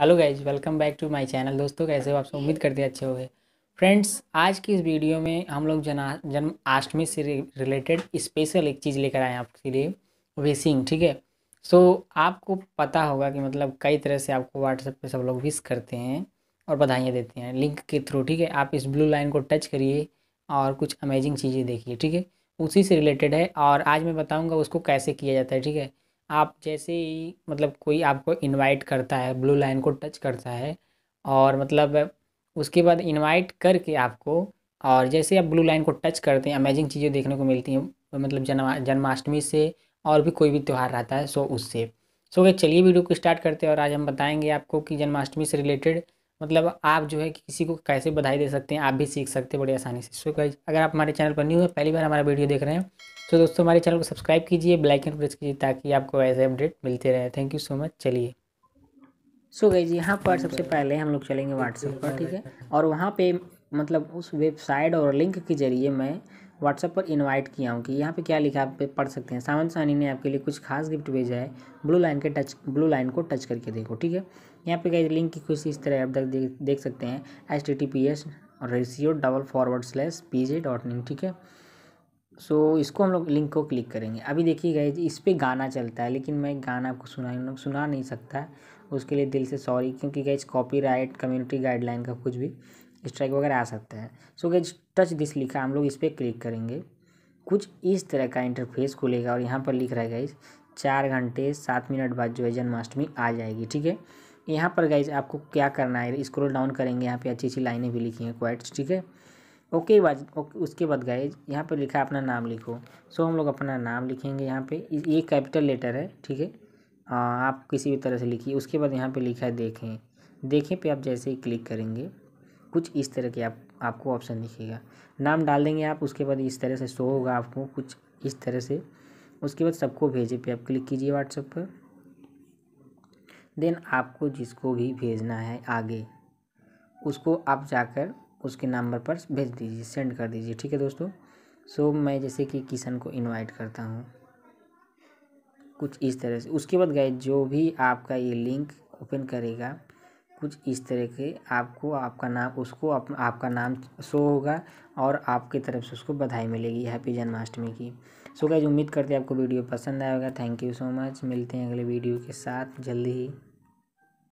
hello guys welcome back to my channel दोस्तों कैसे हो आपसे उम्मीद करते अच्छे हो गए फ्रेंड्स आज की इस वीडियो में हम लोग जना जन्माष्टमी से रिलेटेड स्पेशल एक चीज़ लेकर आए आपके लिए विशिंग ठीक है सो आपको पता होगा कि मतलब कई तरह से आपको व्हाट्सएप पे सब लोग विश करते हैं और बधाइयाँ देते हैं लिंक के थ्रू ठीक है आप इस ब्लू लाइन को टच करिए और कुछ अमेजिंग चीज़ें देखिए ठीक है उसी से रिलेटेड है और आज मैं बताऊँगा उसको कैसे किया जाता है ठीक है आप जैसे ही मतलब कोई आपको इनवाइट करता है ब्लू लाइन को टच करता है और मतलब उसके बाद इनवाइट करके आपको और जैसे आप ब्लू लाइन को टच करते हैं अमेजिंग चीज़ें देखने को मिलती हैं मतलब जन्मा जन्माष्टमी से और भी कोई भी त्यौहार रहता है सो उससे सो चलिए वीडियो को स्टार्ट करते हैं और आज हम बताएंगे आपको कि जन्माष्टमी से रिलेटेड मतलब आप जो है कि किसी को कैसे बधाई दे सकते हैं आप भी सीख सकते हैं बड़ी आसानी से सो गाइज अगर आप हमारे चैनल पर न्यू है पहली बार हमारा वीडियो देख रहे हैं तो दोस्तों हमारे चैनल को सब्सक्राइब कीजिए एंड प्रेस कीजिए ताकि आपको ऐसे अपडेट मिलते रहे थैंक यू सो मच चलिए सो गई यहाँ पर सबसे पहले हम लोग चलेंगे व्हाट्सएप पर ठीक है और वहाँ पे मतलब उस वेबसाइट और लिंक के ज़रिए मैं व्हाट्सएप पर इनवाइट किया हूँ कि यहाँ पे क्या लिखा आप पढ़ सकते हैं सावंत सानी ने आपके लिए कुछ खास गिफ्ट भेजा है ब्लू लाइन के टच ब्लू लाइन को टच करके देखो ठीक है यहाँ पे कई लिंक की कुछ इस तरह आप देख, देख सकते हैं H T T P S रेसियो double forward slash P J dot in ठीक है सो so, इसको हम लोग लिंक को क्लिक करेंगे अभी देखिए गए इस पर गाना चलता है लेकिन मैं गाना आपको सुना सुना नहीं सकता उसके लिए दिल से सॉरी क्योंकि गए कॉपीराइट कम्युनिटी गाइडलाइन का कुछ भी स्ट्राइक वगैरह आ सकता है सो गैज टच दिस लिखा हम लोग इस पर क्लिक करेंगे कुछ इस तरह का इंटरफेस खुलेगा और यहाँ पर लिख रहा है गाइज चार घंटे सात मिनट बाद जो है जन्माष्टमी आ जाएगी ठीक है यहाँ पर गाइज आपको क्या करना है स्क्रोल डाउन करेंगे यहाँ पे अच्छी अच्छी लाइनें भी लिखी हैं क्वाइट ठीक है ओके बाद ओके उसके बाद गाइज यहाँ पर लिखा अपना नाम लिखो सो हम लोग अपना नाम लिखेंगे यहाँ पर ये कैपिटल लेटर है ठीक है आप किसी भी तरह से लिखिए उसके बाद यहाँ पे लिखा है देखें देखें पे आप जैसे ही क्लिक करेंगे कुछ इस तरह के आप आपको ऑप्शन दिखेगा नाम डाल देंगे आप उसके बाद इस तरह से शो होगा आपको कुछ इस तरह से उसके बाद सबको भेजे पे आप क्लिक कीजिए व्हाट्सएप पर देन आपको जिसको भी भेजना है आगे उसको आप जाकर उसके नंबर पर भेज दीजिए सेंड कर दीजिए ठीक है दोस्तों सो मैं जैसे कि किशन को इनवाइट करता हूँ कुछ इस तरह से उसके बाद गए जो भी आपका ये लिंक ओपन करेगा कुछ इस तरह के आपको आपका नाम उसको आप, आपका नाम शो होगा और आपकी तरफ से उसको बधाई मिलेगी हैप्पी जन्माष्टमी की सो so उम्मीद करते हैं आपको वीडियो पसंद आएगा थैंक यू सो मच मिलते हैं अगले वीडियो के साथ जल्दी ही